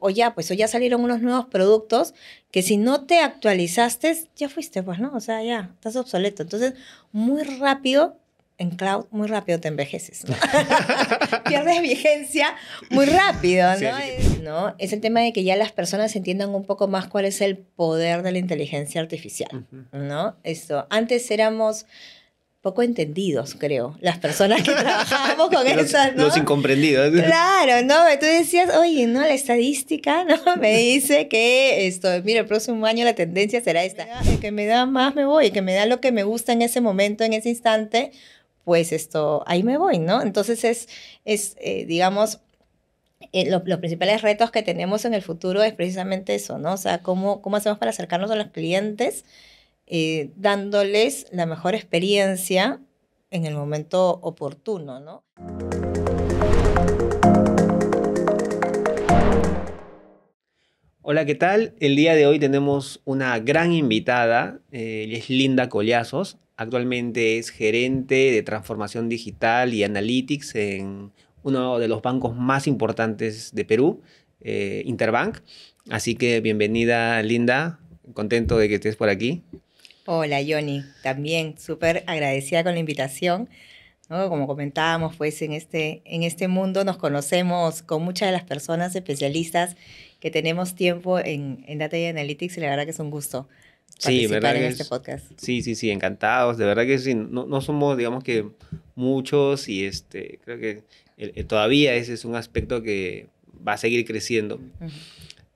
o, ya, pues, o ya salieron unos nuevos productos que si no te actualizaste, ya fuiste, pues, ¿no? O sea, ya, estás obsoleto. Entonces, muy rápido, en cloud, muy rápido te envejeces. Pierdes vigencia muy rápido, ¿no? Es el tema de que ya las personas entiendan un poco más cuál es el poder de la inteligencia artificial, ¿no? Esto, antes éramos poco entendidos, creo, las personas que trabajamos con los, esas, ¿no? Los incomprendidos. Claro, ¿no? Tú decías, oye, no, la estadística, ¿no? Me dice que esto, mira, el próximo año la tendencia será esta. que me da más me voy, que me da lo que me gusta en ese momento, en ese instante, pues esto, ahí me voy, ¿no? Entonces es, es eh, digamos, eh, los principales retos que tenemos en el futuro es precisamente eso, ¿no? O sea, cómo, cómo hacemos para acercarnos a los clientes eh, dándoles la mejor experiencia en el momento oportuno, Hola, ¿qué tal? El día de hoy tenemos una gran invitada, eh, es Linda Collazos. Actualmente es gerente de transformación digital y analytics en uno de los bancos más importantes de Perú, eh, Interbank. Así que bienvenida, Linda. Contento de que estés por aquí. Hola, Johnny. También súper agradecida con la invitación. Como comentábamos, pues en este, en este mundo nos conocemos con muchas de las personas especialistas que tenemos tiempo en, en Data y Analytics y la verdad que es un gusto participar en este podcast. Sí, sí, sí, encantados. De verdad que sí, no, no somos, digamos que muchos y este, creo que eh, todavía ese es un aspecto que va a seguir creciendo.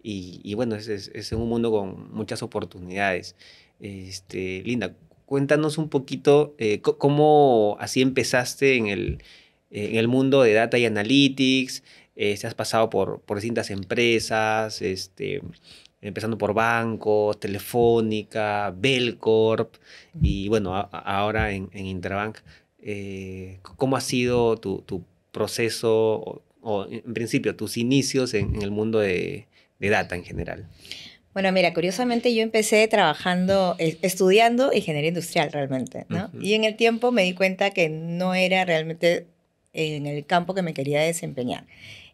y, y, bueno, es, es, es un mundo con muchas oportunidades. Este, Linda, cuéntanos un poquito eh, cómo así empezaste en el, mundo de data y analytics, eh, has pasado por, distintas empresas, este, empezando por bancos, Telefónica, Belcorp y bueno, ahora en, en Interbank. Eh, ¿Cómo ha sido tu, proceso o, en principio tus inicios en, el mundo de, de data en general? Bueno, mira, curiosamente yo empecé trabajando, estudiando ingeniería industrial realmente, ¿no? Y en el tiempo me di cuenta que no era realmente en el campo que me quería desempeñar.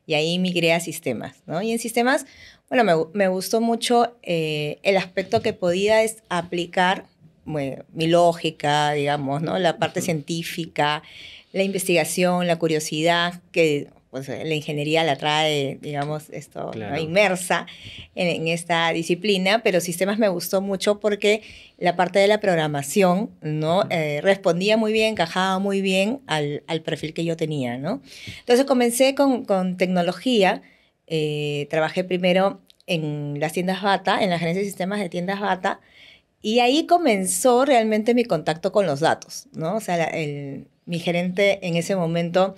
Y ahí migré a sistemas, ¿no? Y en sistemas, bueno, me, gustó mucho eh, el aspecto que podía es aplicar mi lógica, digamos, ¿no? La parte científica, la investigación, la curiosidad, que pues, eh, la ingeniería la trae, digamos, esto inmersa en, esta disciplina, pero sistemas me gustó mucho porque la parte de la programación, ¿no? Eh, respondía muy bien, encajaba muy bien al, al, perfil que yo tenía, ¿no? Entonces comencé con, con tecnología, eh, trabajé primero en las tiendas Bata, en la gerencia de sistemas de tiendas Bata, y ahí comenzó realmente mi contacto con los datos, ¿no? O sea, el, mi gerente en ese momento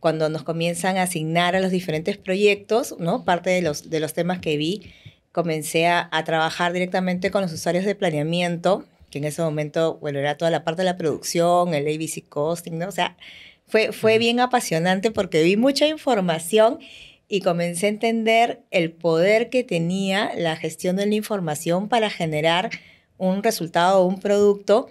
cuando nos comienzan a asignar a los diferentes proyectos, ¿no? Parte de los, de los temas que vi, comencé a, trabajar directamente con los usuarios de planeamiento, que en ese momento, bueno, era toda la parte de la producción, el ABC costing, ¿no? O sea, fue, fue bien apasionante porque vi mucha información y comencé a entender el poder que tenía la gestión de la información para generar un resultado o un producto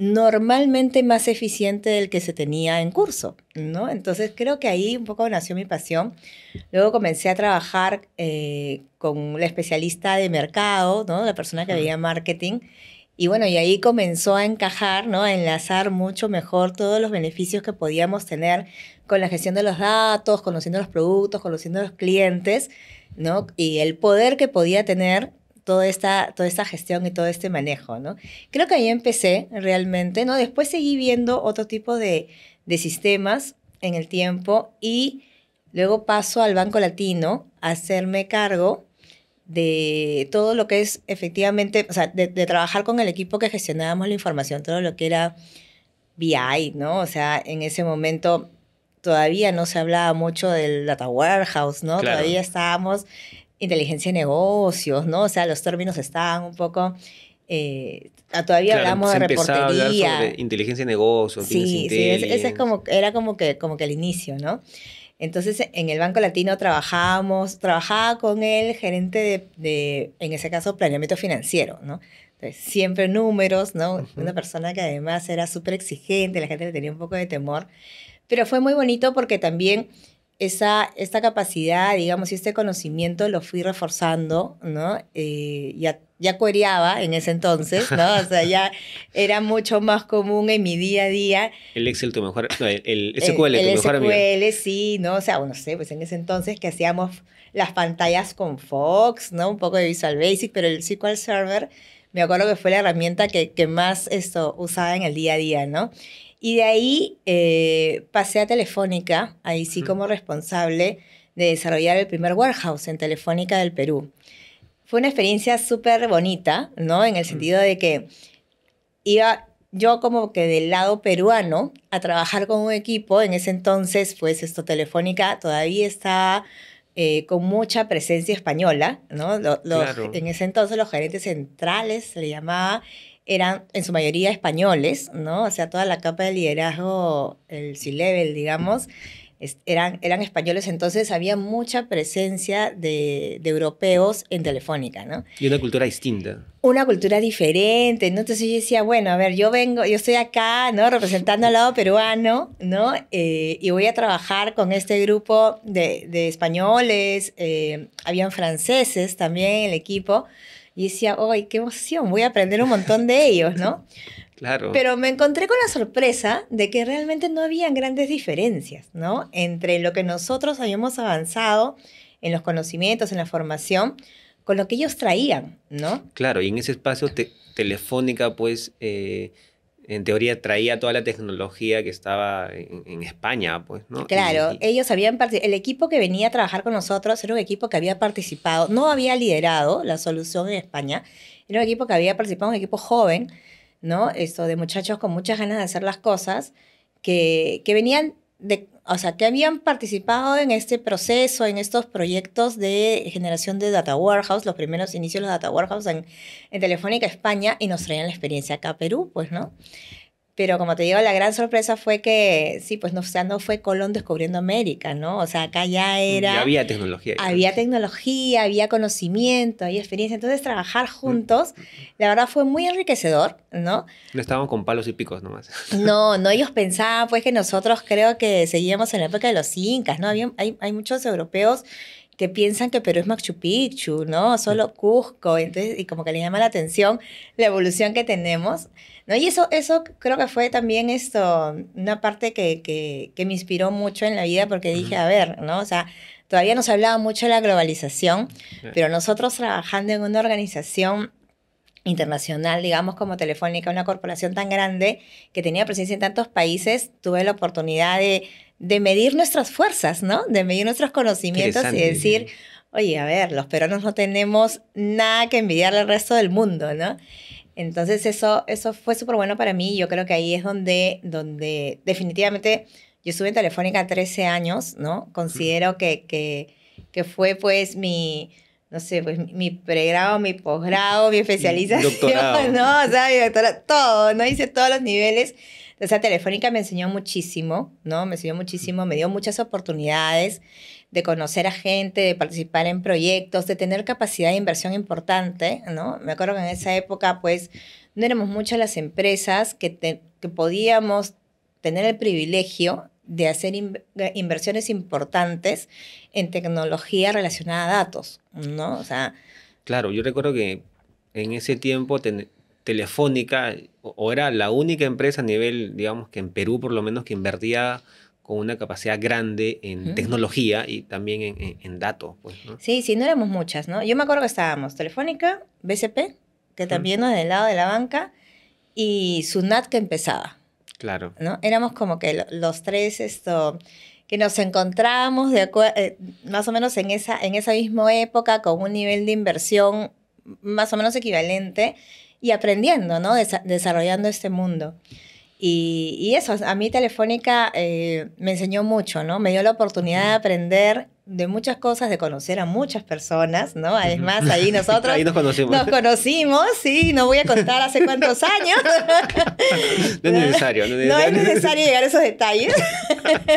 normalmente más eficiente del que se tenía en curso, ¿no? Entonces creo que ahí un poco nació mi pasión. Luego comencé a trabajar eh, con la especialista de mercado, ¿no? La persona que veía marketing. Y bueno, y ahí comenzó a encajar, ¿no? A enlazar mucho mejor todos los beneficios que podíamos tener con la gestión de los datos, conociendo los productos, conociendo los clientes, ¿no? Y el poder que podía tener toda esta, toda esta gestión y todo este manejo, ¿no? Creo que ahí empecé realmente, ¿no? Después seguí viendo otro tipo de, de sistemas en el tiempo y luego paso al Banco Latino a hacerme cargo de todo lo que es efectivamente, o sea, de, trabajar con el equipo que gestionábamos la información, todo lo que era BI, ¿no? O sea, en ese momento todavía no se hablaba mucho del data warehouse, ¿no? Todavía estábamos inteligencia de negocios, ¿no? O sea, los términos estaban un poco... Eh, ah, todavía hablamos de reportería. A inteligencia de negocios. Sí, sí, ese es como, era como que, como que el inicio, ¿no? Entonces, en el Banco Latino trabajábamos, trabajaba con el gerente de, de, en ese caso, planeamiento financiero, ¿no? Entonces, siempre números, ¿no? Una persona que además era súper exigente, la gente le tenía un poco de temor, pero fue muy bonito porque también esa, esta capacidad, digamos, y este conocimiento lo fui reforzando, ¿no? Eh, ya, ya en ese entonces, ¿no? O sea, ya era mucho más común en mi día a día. El Excel, tu mejor, no, el, SQL, eh, tu mejor amigo. El SQL, sí, ¿no? O sea, bueno, sé, pues en ese entonces que hacíamos las pantallas con Fox, ¿no? Un poco de Visual Basic, pero el SQL Server me acuerdo que fue la herramienta que, que más esto, usaba en el día a día, ¿no? Y de ahí eh, pasé a Telefónica, ahí sí como responsable de desarrollar el primer warehouse en Telefónica del Perú. Fue una experiencia súper bonita, ¿no? En el sentido de que iba yo como que del lado peruano a trabajar con un equipo. En ese entonces, pues esto Telefónica todavía estaba eh, con mucha presencia española, ¿no? Los, En ese entonces los gerentes centrales, se le llamaba, eran en su mayoría españoles, ¿no? O sea, toda la capa de liderazgo, el C-Level, digamos, eran, eran españoles, entonces había mucha presencia de, europeos en Telefónica, ¿no? Y una cultura distinta. Una cultura diferente, ¿no? Entonces yo decía, bueno, a ver, yo vengo, yo estoy acá, ¿no? Representando al lado peruano, ¿no? Eh, y voy a trabajar con este grupo de, españoles, eh, habían franceses también en el equipo, y decía, ¡ay, qué emoción! Voy a aprender un montón de ellos, ¿no? Pero me encontré con la sorpresa de que realmente no habían grandes diferencias, ¿no? Entre lo que nosotros habíamos avanzado en los conocimientos, en la formación, con lo que ellos traían, ¿no? Claro, y en ese espacio Telefónica, pues, eh, en teoría traía toda la tecnología que estaba en, España, pues, ¿no? Claro, ellos habían el equipo que venía a trabajar con nosotros era un equipo que había participado, no había liderado la solución en España, era un equipo que había participado, un equipo joven, ¿no? Esto de muchachos con muchas ganas de hacer las cosas, que, que venían de, o sea, que habían participado en este proceso, en estos proyectos de generación de Data Warehouse, los primeros inicios de Data Warehouse en, en Telefónica España, y nos traían la experiencia acá a Perú, pues, ¿no? Pero como te digo, la gran sorpresa fue que, sí, pues no, no fue Colón descubriendo América, ¿no? O sea, acá ya era... Ya había tecnología. Había tecnología, había conocimiento, había experiencia. Entonces, trabajar mm. juntos, la verdad fue muy enriquecedor, ¿no? No estábamos con palos y picos nomás. No, no, ellos pensaban pues que nosotros creo que seguíamos en la época de los incas, ¿no? Había, hay, hay muchos europeos que piensan que Perú es Machu Picchu, ¿no? Solo mm. Cusco, entonces, y como que les llama la atención la evolución que tenemos. Y eso, eso creo que fue también esto, una parte que, me inspiró mucho en la vida porque dije, a ver, ¿no? O sea, todavía nos hablaba mucho de la globalización, pero nosotros trabajando en una organización internacional, digamos como Telefónica, una corporación tan grande que tenía presencia en tantos países, tuve la oportunidad de, de medir nuestras fuerzas, ¿no? De medir nuestros conocimientos y decir, oye, a ver, los peruanos no tenemos nada que envidiarle al resto del mundo, ¿no? Entonces eso, eso fue súper bueno para mí. Yo creo que ahí es donde, donde definitivamente yo estuve en Telefónica 13 años, ¿no? Considero que, que, que fue pues mi, no sé, pues mi pregrado, mi posgrado, mi especialización, ¿no? O sea, mi doctorado, todo, ¿no? Hice todos los niveles. O sea, Telefónica me enseñó muchísimo, ¿no? Me enseñó muchísimo, me dio muchas oportunidades de conocer a gente, de participar en proyectos, de tener capacidad de inversión importante, ¿no? Me acuerdo que en esa época, pues, no éramos muchas las empresas que, podíamos tener el privilegio de hacer inversiones importantes en tecnología relacionada a datos, ¿no? O sea... Claro, yo recuerdo que en ese tiempo Telefónica o era la única empresa a nivel, digamos que en Perú por lo menos, que invertía con una capacidad grande en tecnología y también en, datos. Pues, Sí, sí, no éramos muchas, ¿no? Yo me acuerdo que estábamos Telefónica, BCP, que también uh del lado de la banca, y Sunat que empezaba. Claro. ¿no? Éramos como que los tres esto, que nos encontrábamos de eh, más o menos en esa, en esa misma época con un nivel de inversión más o menos equivalente y aprendiendo, ¿no? desarrollando este mundo. Y, eso, a mí Telefónica eh, me enseñó mucho, ¿no? Me dio la oportunidad de aprender de muchas cosas, de conocer a muchas personas, ¿no? Además, ahí nosotros ahí nos conocimos. Nos conocimos, sí, no voy a contar hace cuántos años. no, es necesario, no es necesario. llegar a esos detalles.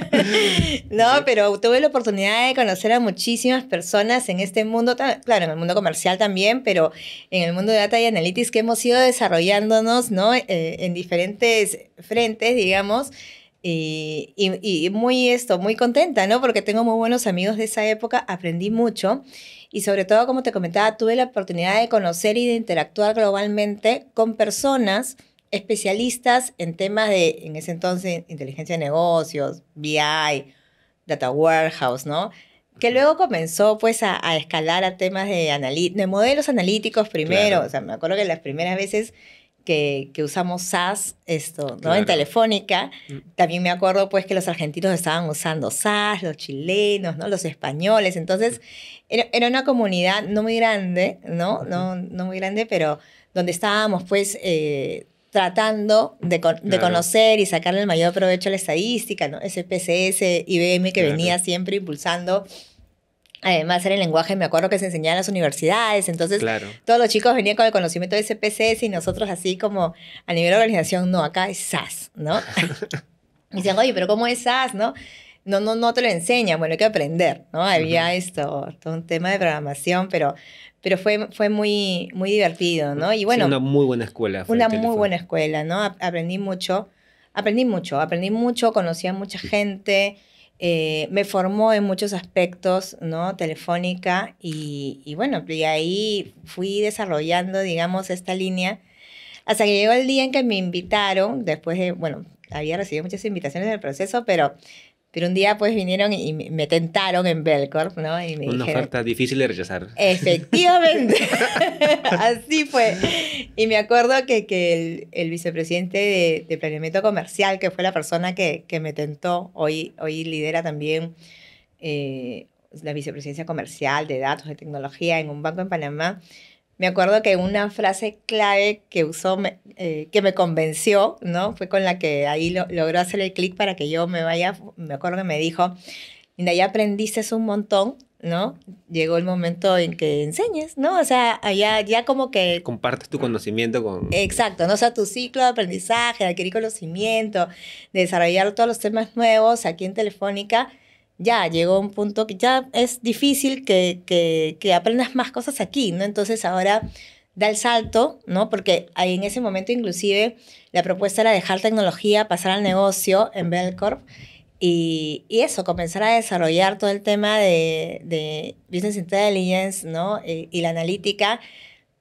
no, pero tuve la oportunidad de conocer a muchísimas personas en este mundo, claro, en el mundo comercial también, pero en el mundo de data y analytics que hemos ido desarrollándonos, ¿no? Eh, en diferentes frentes, digamos y, y, muy esto, muy contenta, ¿no? Porque tengo muy buenos amigos de esa época, aprendí mucho y sobre todo, como te comentaba, tuve la oportunidad de conocer y de interactuar globalmente con personas especialistas en temas de, en ese entonces, inteligencia de negocios, BI, data warehouse, ¿no? Que luego comenzó pues a, escalar a temas de, de modelos analíticos primero. O sea, me acuerdo que las primeras veces que, usamos SAS, esto, ¿no? En Telefónica. Mm. También me acuerdo, pues, que los argentinos estaban usando SAS, los chilenos, ¿no? Los españoles. Entonces, era, una comunidad no muy grande, ¿no? No, no muy grande, pero donde estábamos, pues, eh, tratando de, conocer y sacarle el mayor provecho a la estadística, ¿no? Ese PCS, IBM que venía siempre impulsando Además, era el lenguaje, me acuerdo que se enseñaba en las universidades, entonces todos los chicos venían con el conocimiento de CPCS y nosotros así como a nivel de organización, no, acá es SAS, ¿no? y decían, oye, pero ¿cómo es SAS, no? No, no, no te lo enseñan, bueno, hay que aprender, ¿no? Había esto, todo un tema de programación, pero, pero fue, fue muy, muy divertido, ¿no? Y bueno... una muy buena escuela. Fue una muy buena escuela, ¿no? Aprendí mucho, aprendí mucho, aprendí mucho, conocí a mucha gente. Eh, me formó en muchos aspectos, ¿no? Telefónica y, bueno, y ahí fui desarrollando, digamos, esta línea hasta que llegó el día en que me invitaron, después de, bueno, había recibido muchas invitaciones en el proceso, pero pero un día pues vinieron y me tentaron en Belcorp, ¿no? Una oferta difícil de rechazar. Efectivamente. Así fue. Y me acuerdo que, que el, vicepresidente de, Planeamiento Comercial, que fue la persona que, que me tentó, hoy, hoy lidera también eh, la vicepresidencia comercial de datos, de tecnología en un banco en Panamá, me acuerdo que una frase clave que usó, me, eh, que me convenció, ¿no? Fue con la que ahí lo, logró hacer el clic para que yo me vaya. Me acuerdo que me dijo, de ya aprendiste un montón, ¿no? Llegó el momento en que enseñes, ¿no? O sea, ya, ya como que... Compartes tu conocimiento con... Exacto, ¿no? O sea, tu ciclo de aprendizaje, de adquirir conocimiento, de desarrollar todos los temas nuevos aquí en Telefónica ya llegó un punto que ya es difícil que, aprendas más cosas aquí, ¿no? Entonces ahora da el salto, ¿no? Porque ahí en ese momento inclusive la propuesta era dejar tecnología, pasar al negocio en Belcorp y, y eso, comenzar a desarrollar todo el tema de, Business Intelligence, ¿no? Y, y la analítica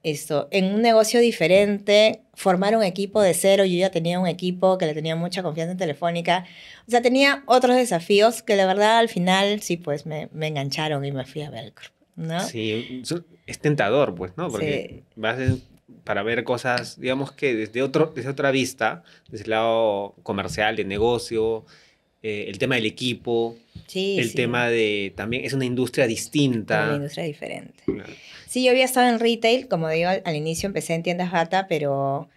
esto, en un negocio diferente, formar un equipo de cero. Yo ya tenía un equipo que le tenía mucha confianza en Telefónica. O sea, tenía otros desafíos que la verdad al final sí, pues me, engancharon y me fui a Velcro. ¿no? Sí, es tentador, pues, ¿no? Porque vas para ver cosas, digamos que desde, otro, desde otra vista, desde el lado comercial, de negocio, eh, el tema del equipo, el tema de también es una industria distinta. Una industria diferente. Sí, yo había estado en retail, como digo, al, inicio empecé en tiendas bata, pero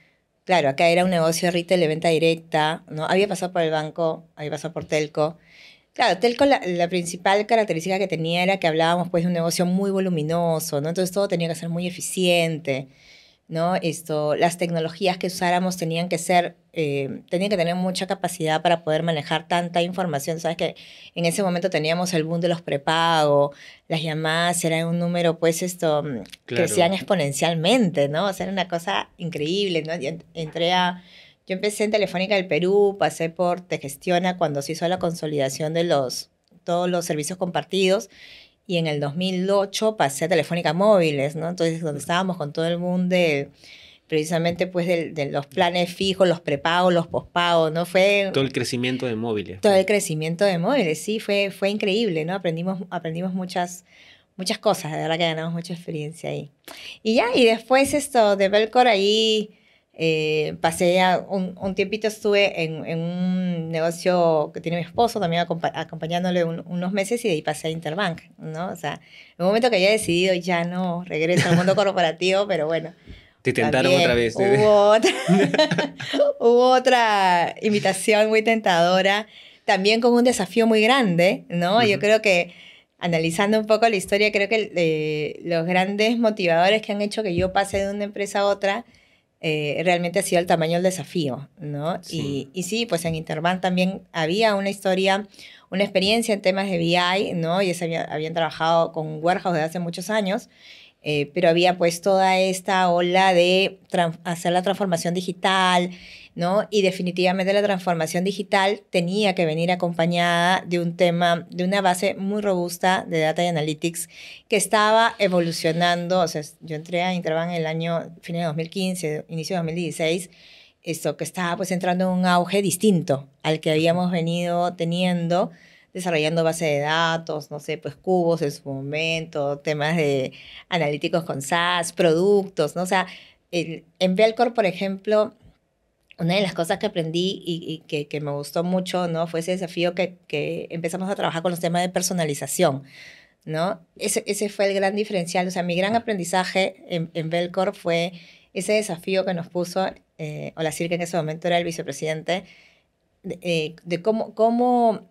claro, acá era un negocio de retail de venta directa, ¿no? Había pasado por el banco, había pasado por Telco. Claro, Telco la, principal característica que tenía era que hablábamos pues de un negocio muy voluminoso, ¿no? Entonces todo tenía que ser muy eficiente. ¿no? Esto, las tecnologías que usáramos tenían que ser, eh, tenían que tener mucha capacidad para poder manejar tanta información. Sabes que en ese momento teníamos el boom de los prepagos, las llamadas eran un número, pues esto, mm, crecían exponencialmente, ¿no? hacer era una cosa increíble, ¿no? Yo entré a, yo empecé en Telefónica del Perú, pasé por Te Gestiona cuando se hizo la consolidación de los, todos los servicios compartidos y en el 2008 pasé a Telefónica Móviles, ¿no? Entonces, donde mm. estábamos con todo el mundo de, precisamente pues de, los planes fijos, los prepagos, los pospagos, ¿no? Fue... Todo el crecimiento de móviles. Todo el crecimiento de móviles, sí, fue, fue increíble, ¿no? Aprendimos, aprendimos muchas, muchas cosas, de verdad que ganamos mucha experiencia ahí. Y ya, y después esto de Belcor ahí eh, pasé un, un, tiempito, estuve en, en, un negocio que tiene mi esposo, también acompañándole unos meses y de ahí pasé a Interbank, ¿no? O sea, en un momento que había decidido ya no regreso al mundo corporativo, pero bueno. Te tentaron otra vez. ¿eh? Hubo, otra, invitación muy tentadora, también con un desafío muy grande, ¿no? Yo creo que analizando un poco la historia, creo que eh, los grandes motivadores que han hecho que yo pase de una empresa a otra eh, realmente ha sido el tamaño del desafío, ¿no? Y, sí, pues en Interbank también había una historia, una experiencia en temas de BI, ¿no? Y había, habían trabajado con Warehouse desde hace muchos años, eh, pero había pues toda esta ola de hacer la transformación digital, y definitivamente la transformación digital tenía que venir acompañada de un tema, de una base muy robusta de Data y Analytics que estaba evolucionando. O sea, yo entré a en el año, fines de 2015, inicio de 2016 esto que estaba pues entrando en un auge distinto al que habíamos venido teniendo, desarrollando base de datos, no sé, pues cubos en su momento, temas de analíticos con SAS productos, ¿no? O sea, en Belcor, por ejemplo, una de las cosas que aprendí y, que, me gustó mucho, ¿no? Fue ese desafío que, empezamos a trabajar con los temas de personalización, ¿no? Ese, ese fue el gran diferencial. O sea, mi gran aprendizaje en, Belcor fue ese desafío que nos puso eh, Olacir, que en ese momento era el vicepresidente, de, eh, cómo, cómo,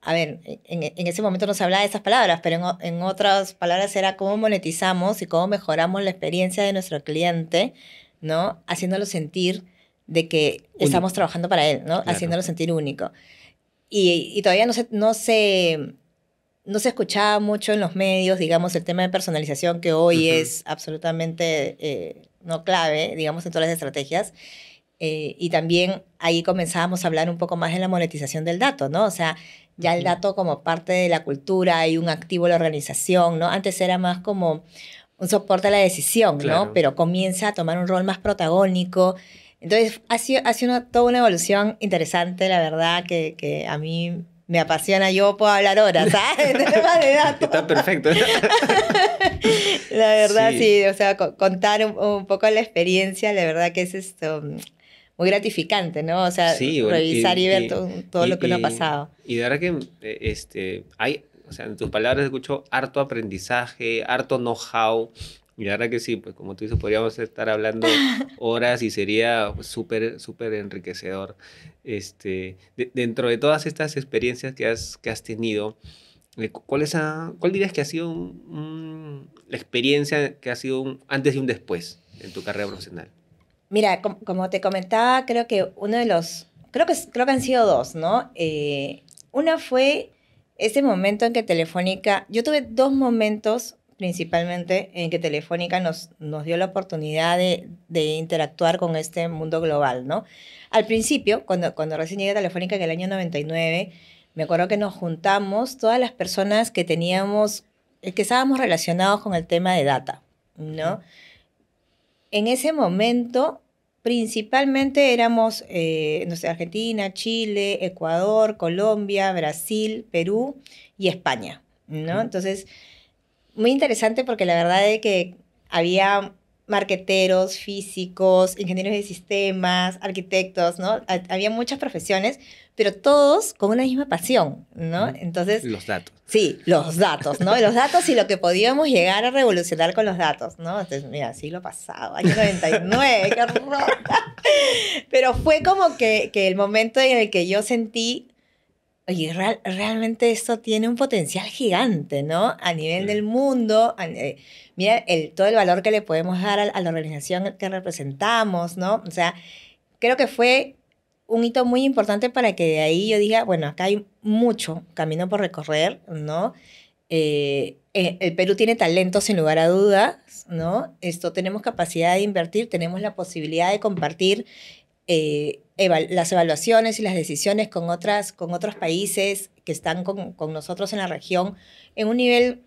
a ver, en, ese momento no se hablaba de esas palabras, pero en, en otras palabras era cómo monetizamos y cómo mejoramos la experiencia de nuestro cliente, ¿no? Haciéndolo sentir de que estamos trabajando para él, ¿no? Haciéndolo sentir único. Y, todavía no se, no, se, no se escuchaba mucho en los medios, digamos, el tema de personalización que hoy es absolutamente eh, no clave, digamos, en todas las estrategias. Eh, y también ahí comenzábamos a hablar un poco más de la monetización del dato, ¿no? O sea, ya el dato como parte de la cultura y un activo de la organización, ¿no? Antes era más como un soporte a la decisión, ¿no? Pero comienza a tomar un rol más protagónico entonces, ha sido, ha sido toda una evolución interesante, la verdad, que, a mí me apasiona, yo puedo hablar horas, ¿sabes? ¿ah? De de datos. Está perfecto. la verdad, sí. o sea, contar un, poco la experiencia, la verdad que es esto mm, muy gratificante, ¿no? O sea, revisar y, ver todo, lo que uno ha pasado. Y de verdad que eh, este, hay, o sea, en tus palabras escucho harto aprendizaje, harto know-how, y la verdad que sí, pues como tú dices, podríamos estar hablando horas y sería pues, súper, súper enriquecedor. Este, dentro de todas estas experiencias que has, que has tenido, eh, ¿cuál, es ¿cuál dirías que ha sido la experiencia que ha sido un antes y un después en tu carrera profesional? Mira, como te comentaba, creo que uno de los, creo que, creo que han sido dos, ¿no? Eh, una fue ese momento en que Telefónica, yo tuve dos momentos principalmente en que Telefónica nos, nos dio la oportunidad de, interactuar con este mundo global, ¿no? Al principio, cuando, cuando recién llegué a Telefónica en el año 99, me acuerdo que nos juntamos todas las personas que teníamos, eh, que estábamos relacionados con el tema de data, ¿no? En ese momento, principalmente éramos, eh, Argentina, Chile, Ecuador, Colombia, Brasil, Perú y España, ¿no? Entonces muy interesante porque la verdad es que había marqueteros, físicos, ingenieros de sistemas, arquitectos, ¿no? había muchas profesiones, pero todos con una misma pasión, ¿no? Entonces... Los datos. Sí, los datos, ¿no? Los datos y lo que podíamos llegar a revolucionar con los datos, ¿no? Entonces, mira, siglo pasado, año 99, qué roca. Pero fue como que, que el momento en el que yo sentí oye, realmente esto tiene un potencial gigante, ¿no? A nivel del mundo, eh, mira el, todo el valor que le podemos dar a, la organización que representamos, ¿no? O sea, creo que fue un hito muy importante para que de ahí yo diga, bueno, acá hay mucho camino por recorrer, ¿no? Eh, eh, el Perú tiene talento sin lugar a dudas, ¿no? Esto tenemos capacidad de invertir, tenemos la posibilidad de compartir las evaluaciones y las decisiones con, otras, con otros países que están con, con nosotros en la región en un nivel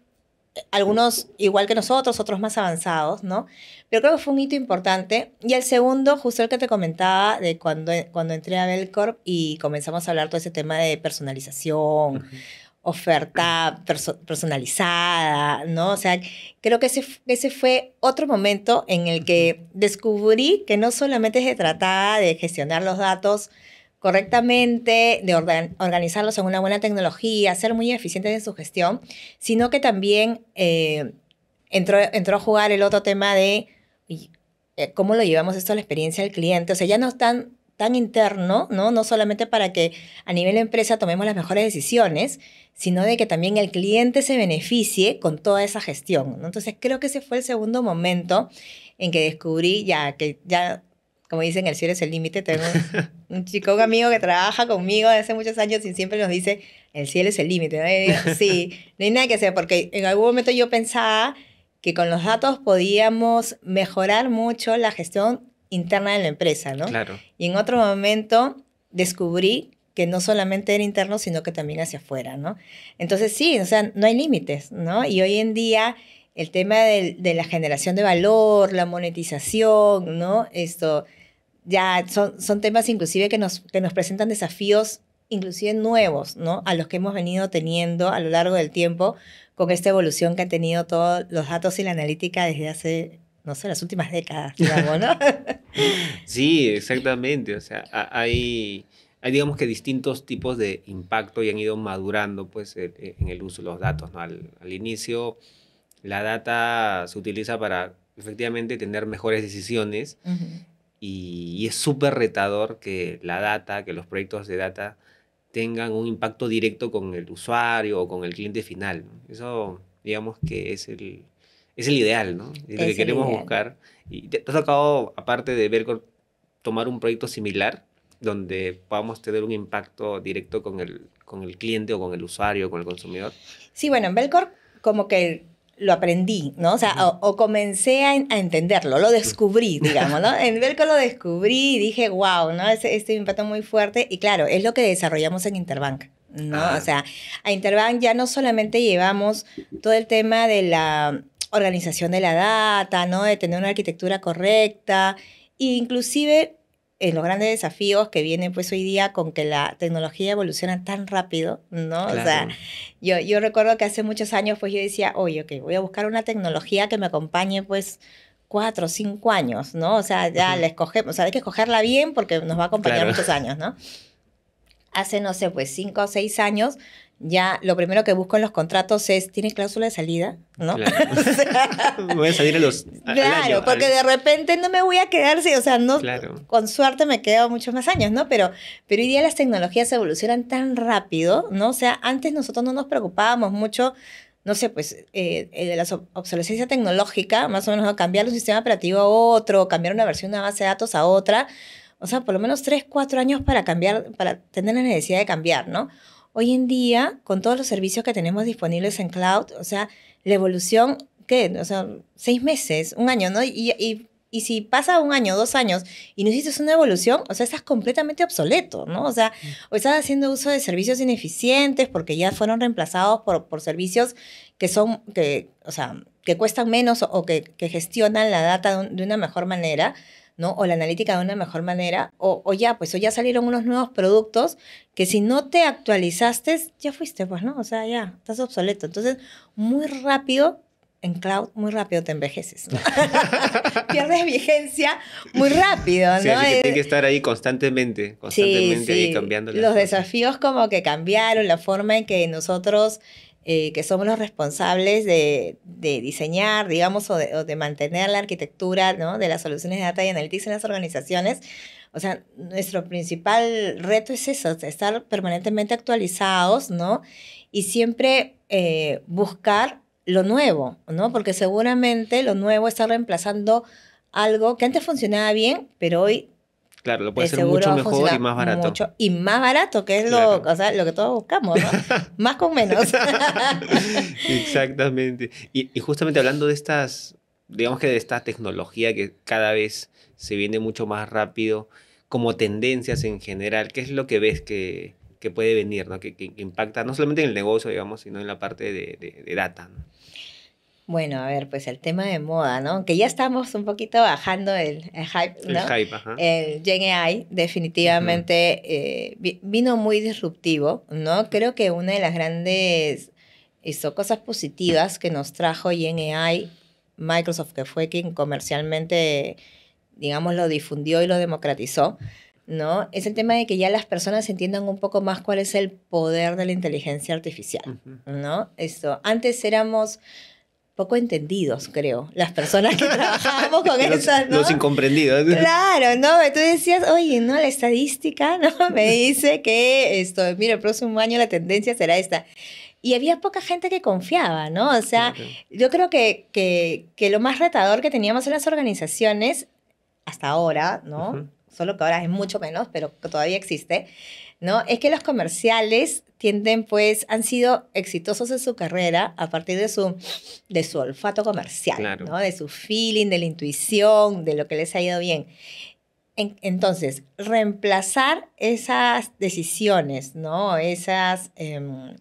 eh, algunos igual que nosotros, otros más avanzados, ¿no? Pero creo que fue un hito importante. Y el segundo, justo el que te comentaba de cuando, cuando entré a Belcorp y comenzamos a hablar todo ese tema de personalización, oferta personalizada, ¿no? O sea, creo que ese, ese fue otro momento en el que descubrí que no solamente se trataba de gestionar los datos correctamente, de organizarlos en una buena tecnología, ser muy eficientes en su gestión, sino que también eh, entró, entró a jugar el otro tema de eh, cómo lo llevamos esto a la experiencia del cliente. O sea, ya no están tan interno, ¿no? No solamente para que a nivel de empresa tomemos las mejores decisiones, sino de que también el cliente se beneficie con toda esa gestión. ¿no? Entonces creo que ese fue el segundo momento en que descubrí ya que ya como dicen, el cielo es el límite. Tengo un, chico, amigo que trabaja conmigo hace muchos años y siempre nos dice, el cielo es el límite. Sí, no hay nada que hacer, porque en algún momento yo pensaba que con los datos podíamos mejorar mucho la gestión interna de la empresa, ¿no? Claro. Y en otro momento descubrí que no solamente era interno, sino que también hacia afuera, ¿no? Entonces sí, o sea, no hay límites, ¿no? Y hoy en día el tema de, la generación de valor, la monetización, ¿no? Esto ya son, son temas inclusive que nos, que nos presentan desafíos inclusive nuevos, ¿no? A los que hemos venido teniendo a lo largo del tiempo con esta evolución que han tenido todos los datos y la analítica desde hace no sé, las últimas décadas, digamos, ¿no? sí, exactamente. O sea, hay, hay, digamos que distintos tipos de impacto y han ido madurando, pues, e, e, en el uso de los datos, ¿no? Al, inicio, la data se utiliza para, efectivamente, tener mejores decisiones y, y es súper retador que la data, que los proyectos de data tengan un impacto directo con el usuario o con el cliente final. Eso, digamos que es el, es el ideal, ¿no? Es, lo que queremos buscar. Y te has tocado, aparte de Belcor, tomar un proyecto similar donde podamos tener un impacto directo con el, con el cliente o con el usuario, con el consumidor? Sí, bueno, en Belcor como que lo aprendí, ¿no? O sea, o, comencé a, entenderlo, lo descubrí, digamos, ¿no? En Belcorp lo descubrí y dije, wow, ¿no? Este, este impacto muy fuerte. Y claro, es lo que desarrollamos en Interbank. ¿no? Ah. O sea, a Interbank ya no solamente llevamos todo el tema de la organización de la data, ¿no? de tener una arquitectura correcta, e inclusive en los grandes desafíos que vienen pues hoy día con que la tecnología evoluciona tan rápido, ¿no? O sea, yo, yo recuerdo que hace muchos años pues yo decía, oye, voy a buscar una tecnología que me acompañe pues cuatro, cinco años, ¿no? O sea, ya la escogemos, sabes hay que escogerla bien porque nos va a acompañar muchos años, ¿no? Hace, no sé, pues cinco o seis años ya lo primero que busco en los contratos es, ¿tiene cláusula de salida? ¿No? voy a salir a los... claro, porque de repente no me voy a quedar, o sea, no, con suerte me quedo muchos más años, ¿no? Pero, pero hoy día las tecnologías evolucionan tan rápido, ¿no? O sea, antes nosotros no nos preocupábamos mucho no sé, pues, eh, de la obsolescencia tecnológica, más o menos cambiar un sistema operativo a otro, cambiar una versión de una base de datos a otra, o sea, por lo menos tres, cuatro años para cambiar, para tener la necesidad de cambiar, ¿no? Hoy en día, con todos los servicios que tenemos disponibles en cloud, o sea, la evolución, ¿qué? O sea, seis meses, un año, ¿no? Y, si pasa un año, dos años y no hiciste una evolución, o sea, estás completamente obsoleto, ¿no? O sea, mm. o estás haciendo uso de servicios ineficientes porque ya fueron reemplazados por, por servicios que son, que, o sea, que cuestan menos o, que, que, gestionan la data de una mejor manera. ¿no? O la analítica de una mejor manera, o, o, ya, pues, ya salieron unos nuevos productos que si no te actualizaste, ya fuiste, pues, ¿no? O sea, ya, estás obsoleto. Entonces, muy rápido en cloud muy rápido te envejeces. Pierdes vigencia muy rápido, ¿no? Sí, que eh, tienes que estar ahí constantemente, constantemente sí, sí. Los desafíos como que cambiaron, la forma en que nosotros eh, que somos los responsables de, de diseñar, digamos, o de, o de, mantener la arquitectura ¿no? de las soluciones de data y analytics en las organizaciones. O sea, nuestro principal reto es eso, estar permanentemente actualizados, ¿no? Y siempre eh, buscar lo nuevo, ¿no? Porque seguramente lo nuevo está reemplazando algo que antes funcionaba bien, pero hoy Claro, lo puede ser mucho mejor y más barato. y más barato, que es lo, o sea, lo que todos buscamos, ¿no? más con menos. Exactamente. Y, justamente hablando de estas, digamos que de esta tecnología que cada vez se viene mucho más rápido, como tendencias en general, ¿qué es lo que ves que, que puede venir, ¿no? que, impacta no solamente en el negocio, digamos, sino en la parte de, de data? ¿no? Bueno, a ver, pues el tema de moda, ¿no? Que ya estamos un poquito bajando el, hype, ¿no? El hype, ajá. El Gen definitivamente eh, vino muy disruptivo, ¿no? Creo que una de las grandes cosas positivas que nos trajo Gen AI, Microsoft, que fue quien comercialmente, digamos, lo difundió y lo democratizó, ¿no? Es el tema de que ya las personas entiendan un poco más cuál es el poder de la inteligencia artificial, ¿no? Esto, antes éramos poco entendidos, creo, las personas que trabajamos con los, ¿no? Los incomprendidos. Claro, ¿no? Tú decías, oye, ¿no? La estadística, ¿no? Me dice que esto, mira, el próximo año la tendencia será esta. Y había poca gente que confiaba, ¿no? O sea, yo creo que, que, que, lo más retador que teníamos en las organizaciones, hasta ahora, ¿no? solo que ahora es mucho menos, pero todavía existe, ¿no? Es que los comerciales tienden, pues, han sido exitosos en su carrera a partir de su, de su olfato comercial, ¿no? De su feeling, de la intuición, de lo que les ha ido bien. entonces, reemplazar esas decisiones, ¿no? Esas, em,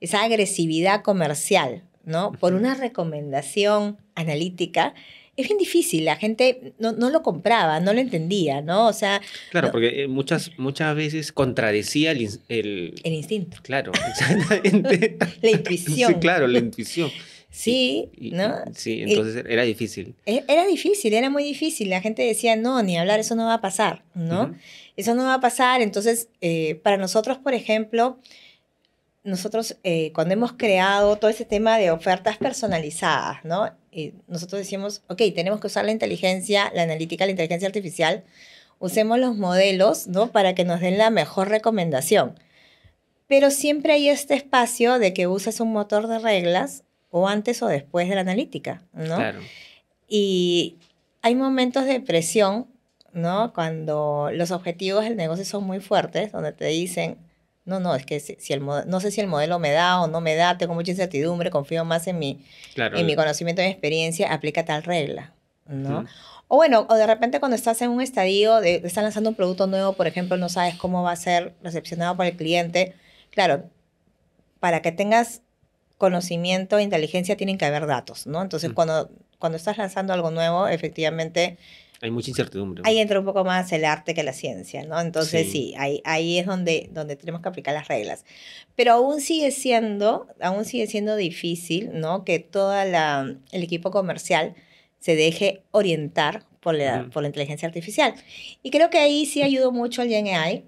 esa agresividad comercial, ¿no? Por una recomendación analítica es bien difícil, la gente no, lo compraba, no lo entendía, ¿no? O sea... Claro, porque eh, muchas, muchas veces contradecía el... El, instinto. Claro, exactamente. la intuición. Sí, claro, la intuición. Sí, ¿no? Sí, entonces era difícil. E-, era difícil, era muy difícil. La gente decía, no, ni hablar, eso no va a pasar, ¿no? Eso no va a pasar. Entonces, eh, para nosotros, por ejemplo, nosotros eh, cuando hemos creado todo ese tema de ofertas personalizadas, ¿no? Y nosotros decimos, ok, tenemos que usar la inteligencia, la analítica, la inteligencia artificial, usemos los modelos, ¿no? Para que nos den la mejor recomendación. Pero siempre hay este espacio de que uses un motor de reglas o antes o después de la analítica, ¿no? Claro. Y hay momentos de presión, ¿no? Cuando los objetivos del negocio son muy fuertes, donde te dicen, no, no, es que si, el no sé si el modelo me da o no me da, tengo mucha incertidumbre, confío más en mi, en mi eh. conocimiento y experiencia, aplica tal regla, ¿no? O bueno, o de repente cuando estás en un estadio, estás lanzando un producto nuevo, por ejemplo, no sabes cómo va a ser recepcionado por el cliente. Claro, para que tengas conocimiento e inteligencia tienen que haber datos, ¿no? Entonces, cuando, cuando estás lanzando algo nuevo, efectivamente hay mucha incertidumbre. Ahí entra un poco más el arte que la ciencia, ¿no? Entonces sí, ahí, ahí es donde, donde tenemos que aplicar las reglas. Pero aún sigue siendo, aún sigue siendo difícil, ¿no? Que todo el equipo comercial se deje orientar por la, por la inteligencia artificial. Y creo que ahí sí ayudó mucho el GNI,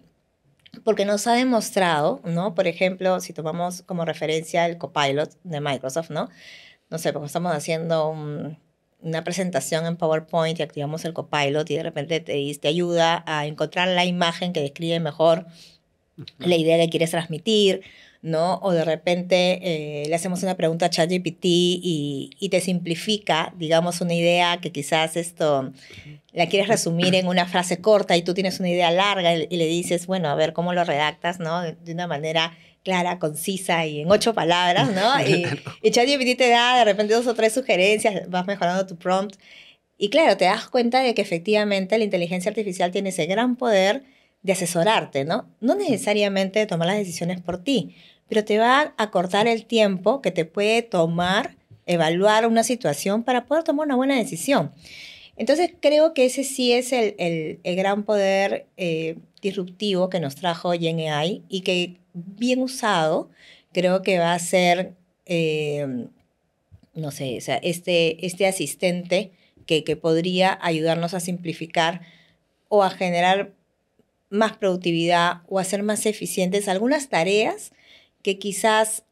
porque nos ha demostrado, ¿no? Por ejemplo, si tomamos como referencia el copilot de Microsoft, ¿no? No sé, porque estamos haciendo un una presentación en PowerPoint y activamos el copilot y de repente te, ayuda a encontrar la imagen que describe mejor la idea que quieres transmitir, ¿no? O de repente eh, le hacemos una pregunta a ChatGPT y, y te simplifica, digamos, una idea que quizás esto la quieres resumir en una frase corta y tú tienes una idea larga y le dices, bueno, a ver cómo lo redactas, ¿no? De una manera clara, concisa y en ocho palabras, ¿no? Y, y ChatGPT te da de repente dos o tres sugerencias, vas mejorando tu prompt. Y claro, te das cuenta de que efectivamente la inteligencia artificial tiene ese gran poder de asesorarte, ¿no? No mm. necesariamente de tomar las decisiones por ti, pero te va a cortar el tiempo que te puede tomar evaluar una situación para poder tomar una buena decisión. Entonces creo que ese sí es el, el, el gran poder eh, disruptivo que nos trajo GenAI y que bien usado, creo que va a ser, eh, no sé, este, este asistente que, podría ayudarnos a simplificar o a generar más productividad o a ser más eficientes algunas tareas que quizás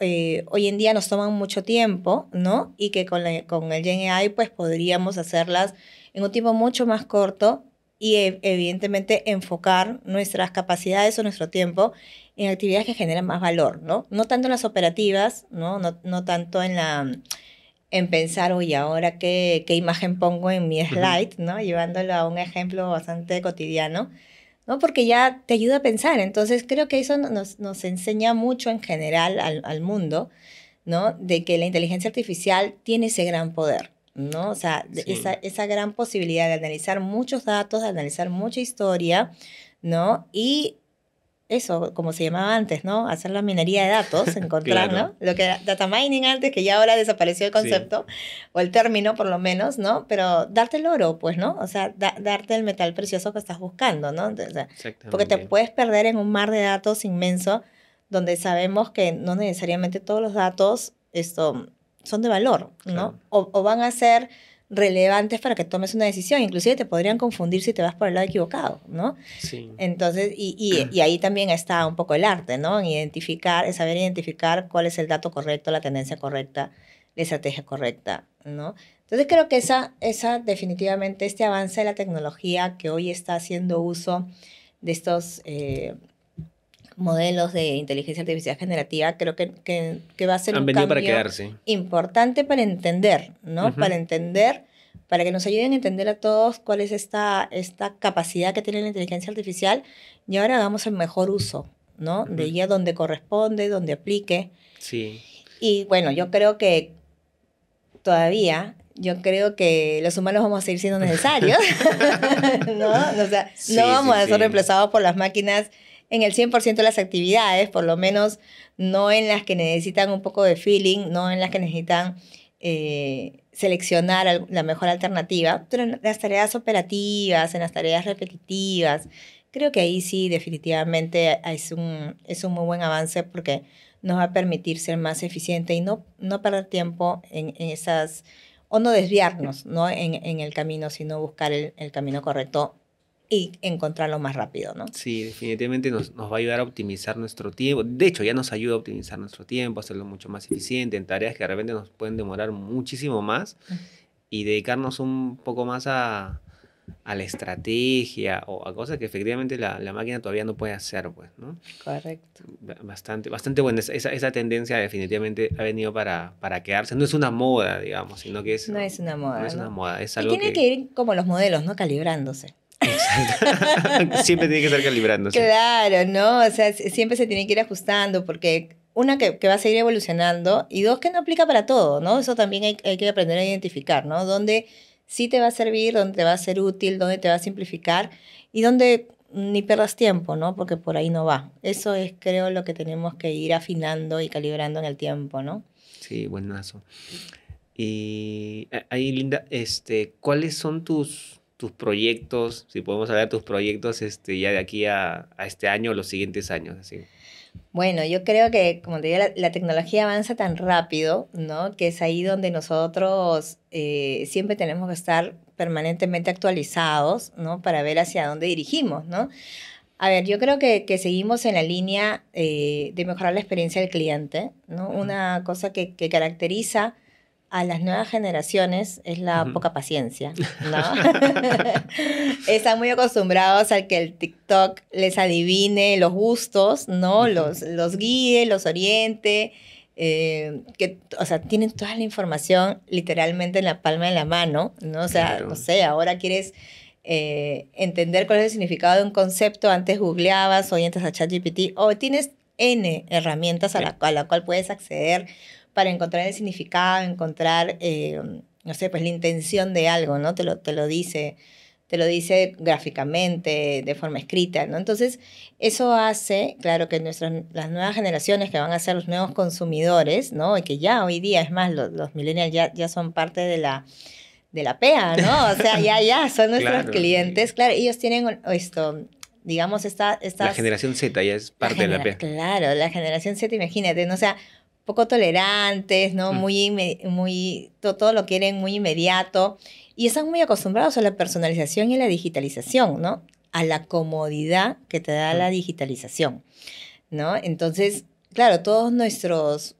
eh, hoy en día nos toman mucho tiempo, ¿no? Y que con, el Gen AI pues podríamos hacerlas en un tiempo mucho más corto y evidentemente enfocar nuestras capacidades o nuestro tiempo en actividades que generan más valor, ¿no? No tanto en las operativas, ¿no? No, tanto en la en pensar, oye, ahora qué, imagen pongo en mi slide, ¿no? Llevándolo a un ejemplo bastante cotidiano, ¿no? Porque ya te ayuda a pensar. Entonces, creo que eso nos, enseña mucho en general al, al mundo, ¿no? De que la inteligencia artificial tiene ese gran poder, ¿no? O sea, esa, esa, gran posibilidad de analizar muchos datos, de analizar mucha historia, ¿no? Y eso, como se llamaba antes, ¿no? Hacer la minería de datos, encontrar, ¿no? Lo que era data mining antes, que ya ahora desapareció el concepto, o el término por lo menos, ¿no? Pero darte el oro, pues, ¿no? O sea, darte el metal precioso que estás buscando, ¿no? porque te puedes perder en un mar de datos inmenso donde sabemos que no necesariamente todos los datos esto, son de valor, ¿no? O, van a ser relevantes para que tomes una decisión. Inclusive te podrían confundir si te vas por el lado equivocado, ¿no? Sí. Entonces, y, ahí también está un poco el arte, ¿no? En identificar, en saber identificar cuál es el dato correcto, la tendencia correcta, la estrategia correcta, ¿no? Entonces creo que esa, esa definitivamente, este avance de la tecnología que hoy está haciendo uso de estos... Eh, modelos de inteligencia artificial generativa, creo que, que, va a ser un cambio importante para entender, ¿no? Para entender, para que nos ayuden a entender a todos cuál es esta, esta capacidad que tiene la inteligencia artificial y ahora hagamos el mejor uso, ¿no? De ella donde corresponde, donde aplique. Sí. Y bueno, yo creo que todavía yo creo que los humanos vamos a seguir siendo necesarios, ¿no? O sea, no vamos a ser reemplazados por las máquinas en el 100% de las actividades, por lo menos no en las que necesitan un poco de feeling, no en las que necesitan eh, seleccionar la mejor alternativa, pero en las tareas operativas, en las tareas repetitivas, creo que ahí sí definitivamente es un, es un muy buen avance porque nos va a permitir ser más eficiente y no, no perder tiempo en, esas, o no desviarnos ¿no? En, el camino, sino buscar el, el camino correcto y encontrarlo más rápido, ¿no? Sí, definitivamente nos, va a ayudar a optimizar nuestro tiempo. De hecho, ya nos ayuda a optimizar nuestro tiempo, hacerlo mucho más eficiente en tareas que de repente nos pueden demorar muchísimo más y dedicarnos un poco más a, la estrategia o a cosas que efectivamente la, la, máquina todavía no puede hacer, pues, ¿no? Correcto. Bastante, bastante buena. Esa, tendencia definitivamente ha venido para, para quedarse. No es una moda, digamos, sino que es... No es una moda. No, es una moda. y tiene que ir como los modelos, ¿no? Calibrándose. siempre tiene que estar calibrando Claro, ¿no? O sea, siempre se tiene que ir ajustando porque una que, va a seguir evolucionando y dos que no aplica para todo, ¿no? Eso también hay, que aprender a identificar, ¿no? Dónde sí te va a servir, dónde te va a ser útil, dónde te va a simplificar y dónde ni perdas tiempo, ¿no? Porque por ahí no va. Eso es, creo, lo que tenemos que ir afinando y calibrando en el tiempo, ¿no? Sí, buenazo. Y eh, ahí, Linda, este, ¿cuáles son tus, tus proyectos, si podemos hablar de tus proyectos este, ya de aquí a, este año o los siguientes años? Así. Bueno, yo creo que, como te digo, la, tecnología avanza tan rápido, ¿no? Que es ahí donde nosotros eh, siempre tenemos que estar permanentemente actualizados, ¿no? Para ver hacia dónde dirigimos, ¿no? A ver, yo creo que, seguimos en la línea eh, de mejorar la experiencia del cliente, ¿no? Una cosa que, que caracteriza a las nuevas generaciones es la poca paciencia, ¿no? Están muy acostumbrados al que el TikTok les adivine los gustos, ¿no? Los, los guíe, los oriente, eh, que, o sea, tienen toda la información literalmente en la palma de la mano, ¿no? O sea, no sé, ahora quieres eh, entender cuál es el significado de un concepto, antes googleabas, hoy entras a ChatGPT, o tienes N herramientas a a la cual puedes acceder para encontrar el significado, encontrar, eh, no sé, pues la intención de algo, ¿no? Te lo, te lo dice te lo dice gráficamente, de forma escrita, ¿no? Entonces, eso hace, claro, que nuestras, las nuevas generaciones que van a ser los nuevos consumidores, ¿no? Y que ya hoy día, es más, los, millennials ya, ya son parte de la, de la PEA, ¿no? O sea, ya, ya, son nuestros clientes, claro, ellos tienen esto, digamos, esta... la generación Z ya es parte de la PEA. Claro, la generación Z, imagínate, ¿no? O sea, poco tolerantes, ¿no? Mm. Muy, muy, todo, lo quieren muy inmediato y están muy acostumbrados a la personalización y a la digitalización, ¿no? A la comodidad que te da la digitalización, ¿no? Entonces, claro, todos nuestros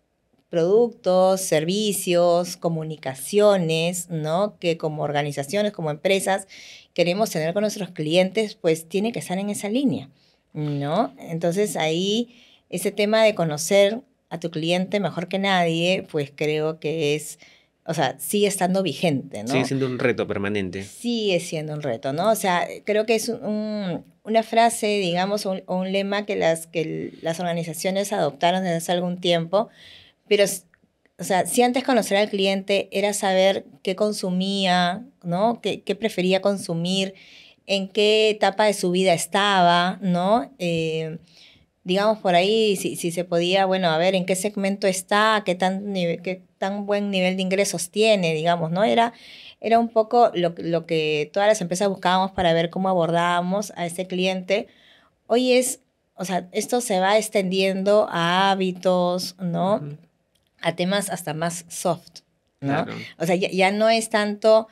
productos, servicios, comunicaciones, ¿no? Que como organizaciones, como empresas queremos tener con nuestros clientes, pues tiene que estar en esa línea, ¿no? Entonces ahí ese tema de conocer a tu cliente mejor que nadie, pues creo que es, o sea, sigue estando vigente, ¿no? Sigue siendo un reto permanente. Sigue siendo un reto, ¿no? O sea, creo que es un, una frase, digamos, o un, lema que las, que las organizaciones adoptaron desde hace algún tiempo, pero o sea, si antes conocer al cliente era saber qué consumía, ¿no? Qué, qué prefería consumir, en qué etapa de su vida estaba, ¿no? Eh, digamos por ahí, si, se podía, bueno, a ver en qué segmento está, qué tan, qué tan buen nivel de ingresos tiene, digamos, ¿no? Era, era un poco lo, que todas las empresas buscábamos para ver cómo abordábamos a ese cliente. Hoy es, o sea, esto se va extendiendo a hábitos, ¿no? A temas hasta más soft, ¿no? O sea, ya, ya, no es tanto,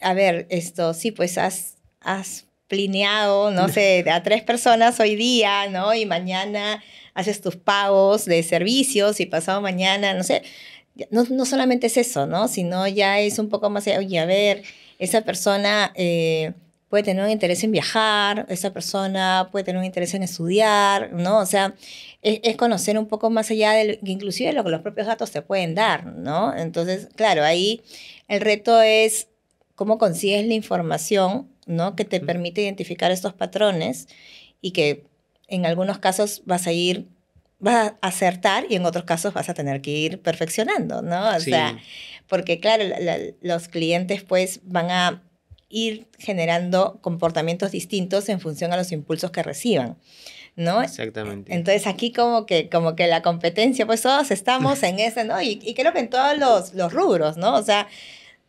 a ver, esto, sí, pues has, has plineado, no sé, a tres personas hoy día, ¿no? Y mañana haces tus pagos de servicios y pasado mañana, no sé, no, solamente es eso, ¿no? Sino ya es un poco más, oye, a ver, esa persona... Eh, puede tener un interés en viajar, esa persona puede tener un interés en estudiar, ¿no? O sea, es, conocer un poco más allá de lo, inclusive lo que los propios datos te pueden dar, ¿no? Entonces, claro, ahí el reto es cómo consigues la información ¿no? Que te permite identificar estos patrones y que en algunos casos vas a ir, vas a acertar y en otros casos vas a tener que ir perfeccionando, ¿no? O sea, porque claro, los clientes pues van a ir generando comportamientos distintos en función a los impulsos que reciban. ¿no? Exactamente. Entonces aquí como que, como que la competencia, pues todos estamos en ese, ¿no? Y, y creo que en todos los, los, rubros, ¿no? O sea,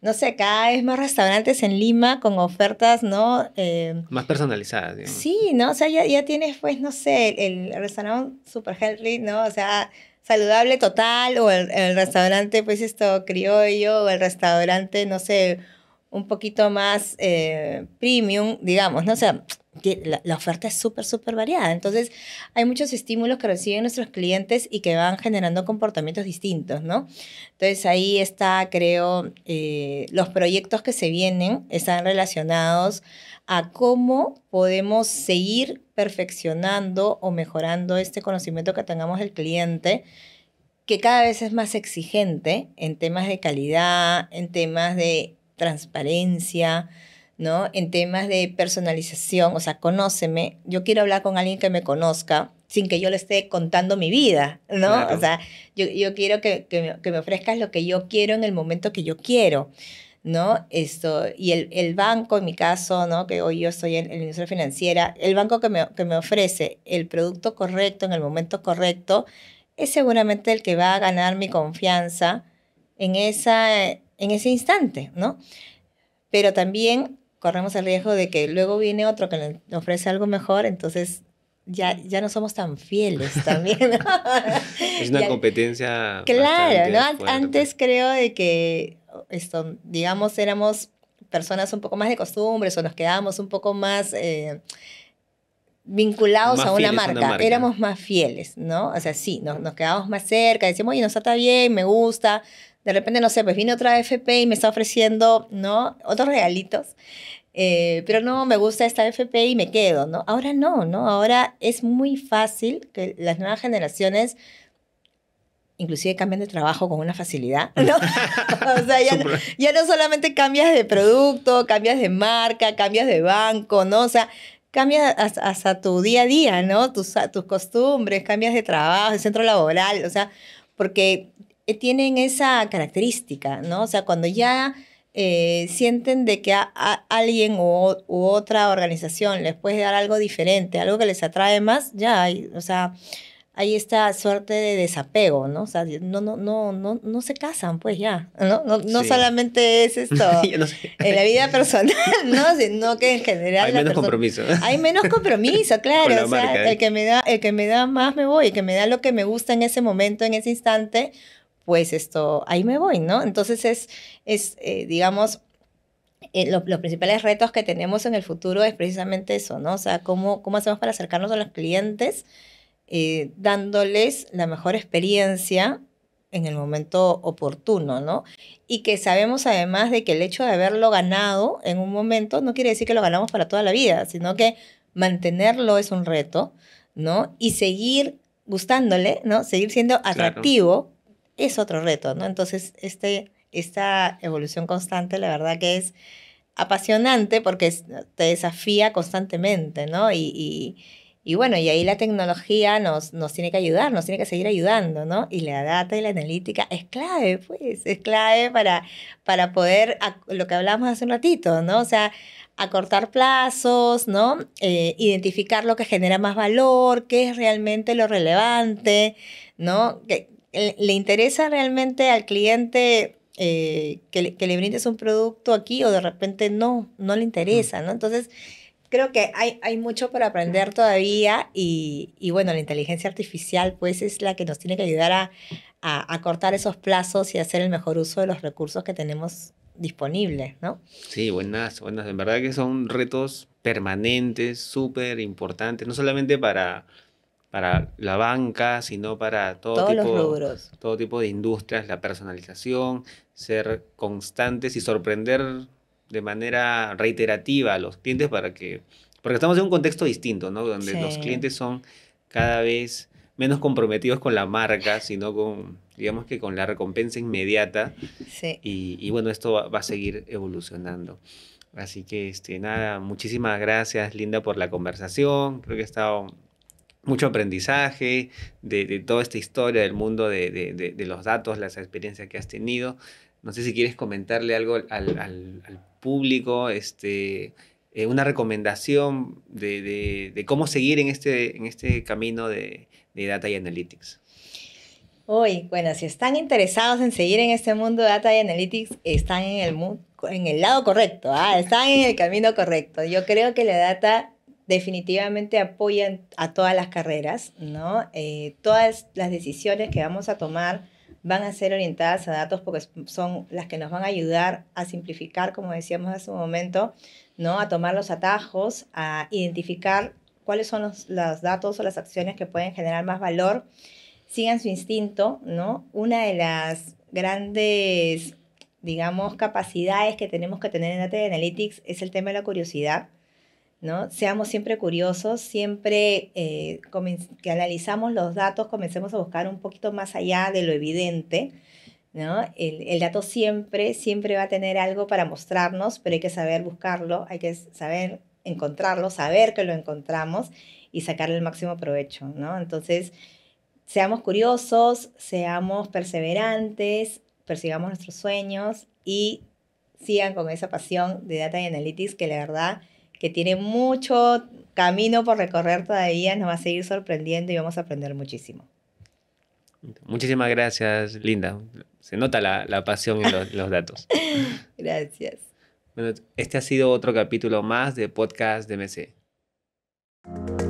no sé, cada vez más restaurantes en Lima con ofertas, ¿no? Em, más personalizadas. Digamos. Sí, ¿no? O sea, ya, ya tienes, pues, no sé, el, restaurante super healthy, ¿no? O sea, saludable total, o el, el restaurante, pues, esto criollo, o el restaurante, no sé, un poquito más eh, premium, digamos, ¿no? O sea, la, oferta es súper, súper variada. Entonces, hay muchos estímulos que reciben nuestros clientes y que van generando comportamientos distintos, ¿no? Entonces, ahí está, creo, eh, los proyectos que se vienen están relacionados a cómo podemos seguir perfeccionando o mejorando este conocimiento que tengamos del cliente que cada vez es más exigente en temas de calidad, en temas de transparencia, ¿no? En temas de personalización, o sea, conóceme. Yo quiero hablar con alguien que me conozca sin que yo le esté contando mi vida, ¿no? O sea, yo, yo quiero que, que, me, ofrezcas lo que yo quiero en el momento que yo quiero, ¿no? Esto, y el, el banco, en mi caso, ¿no? Que hoy yo estoy en, el la industria financiera, el banco que me, que me ofrece el producto correcto en el momento correcto es seguramente el que va a ganar mi confianza en esa en ese instante, ¿no? Pero también corremos el riesgo de que luego viene otro que nos ofrece algo mejor, entonces ya, ya no somos tan fieles también. ¿no? es una competencia. Claro, ¿no? Antes creo de que, esto, digamos, éramos personas un poco más de costumbres o nos quedábamos un poco más... Eh, vinculados a, una marca. éramos más fieles, ¿no? O sea, sí, nos, nos quedábamos más cerca, decíamos, oye, nos está bien, me gusta, de repente, no sé, pues vine otra FP y me está ofreciendo, ¿no? Otros regalitos. Eh, pero no, me gusta esta FP y me quedo, ¿no? Ahora no, ¿no? Ahora es muy fácil que las nuevas generaciones inclusive cambian de trabajo con una facilidad, ¿no? o sea, ya, no, solamente cambias de producto, cambias de marca, cambias de banco, ¿no? O sea, cambias hasta, tu día a día, ¿no? Tus, tus costumbres, cambias de trabajo, de centro laboral, o sea, porque eh, tienen esa característica, ¿no? O sea, cuando ya eh, sienten de que a, alguien u, otra organización les puede dar algo diferente, algo que les atrae más, ya hay, o sea, hay esta suerte de desapego, ¿no? O sea, no, no, no, no, no se casan, pues ya, ¿no? No, solamente es esto en la vida personal, ¿no? Sino que en general... Hay menos compromiso. Hay menos compromiso, claro. o sea, ¿eh? el, que me da, el que me da más me voy, el que me da lo que me gusta en ese momento, en ese instante, pues esto, ahí me voy, ¿no? Entonces es, es eh, digamos, eh, los principales retos que tenemos en el futuro es precisamente eso, ¿no? O sea, cómo, cómo hacemos para acercarnos a los clientes eh, dándoles la mejor experiencia en el momento oportuno, ¿no? Y que sabemos además de que el hecho de haberlo ganado en un momento no quiere decir que lo ganamos para toda la vida, sino que mantenerlo es un reto, ¿no? Y seguir gustándole, ¿no? Seguir siendo atractivo es otro reto, ¿no? Entonces, este, esta evolución constante, la verdad que es apasionante porque te desafía constantemente, ¿no? Y, y, y bueno, y ahí la tecnología nos, nos, tiene que ayudar, nos tiene que seguir ayudando, ¿no? Y la data y la analítica es clave, pues, es clave para, para poder, lo que hablamos hace un ratito, ¿no? O sea, acortar plazos, ¿no? Eh, identificar lo que genera más valor, qué es realmente lo relevante, ¿no? Que, eh, ¿le interesa realmente al cliente eh, que, le, brindes un producto aquí o de repente no, no le interesa, ¿no? Entonces, creo que hay, mucho por aprender todavía y, bueno, la inteligencia artificial pues es la que nos tiene que ayudar a, a, cortar esos plazos y hacer el mejor uso de los recursos que tenemos disponibles, ¿no? Sí, buenas, buenas. En verdad que son retos permanentes, súper importantes, no solamente para para la banca, sino para todo tipo, todo tipo de industrias, la personalización, ser constantes y sorprender de manera reiterativa a los clientes para que, porque estamos en un contexto distinto, ¿no? Donde los clientes son cada vez menos comprometidos con la marca, sino con, digamos que con la recompensa inmediata. Sí. Y, y, bueno, esto va, a seguir evolucionando. Así que, este, nada, muchísimas gracias, Linda, por la conversación. Creo que ha estado mucho aprendizaje de, de, toda esta historia del mundo de, de, de, los datos, las experiencias que has tenido. No sé si quieres comentarle algo al, al, al público, este, eh, una recomendación de, cómo seguir en este, en este camino de, Data y Analytics. Hoy, bueno, si están interesados en seguir en este mundo de Data y Analytics, están en el, en el lado correcto, ¿ah? están en el camino correcto. Yo creo que la data definitivamente apoyan a todas las carreras, ¿no? Eh, todas las decisiones que vamos a tomar van a ser orientadas a datos porque son las que nos van a ayudar a simplificar, como decíamos hace un momento, ¿no? A tomar los atajos, a identificar cuáles son los, los datos o las acciones que pueden generar más valor. Sigan su instinto, ¿no? Una de las grandes digamos, capacidades que tenemos que tener en Data Analytics es el tema de la curiosidad. ¿no? Seamos siempre curiosos, siempre eh, que analizamos los datos, comencemos a buscar un poquito más allá de lo evidente, El, dato siempre, siempre va a tener algo para mostrarnos, pero hay que saber buscarlo, hay que saber encontrarlo, saber que lo encontramos y sacarle el máximo provecho, ¿no? Entonces, seamos curiosos, seamos perseverantes, persigamos nuestros sueños y sigan con esa pasión de Data y Analytics que la verdad que tiene mucho camino por recorrer todavía, nos va a seguir sorprendiendo y vamos a aprender muchísimo. Muchísimas gracias, Linda. Se nota la, pasión y los, datos. gracias. Bueno, este ha sido otro capítulo más de Podcast de MC.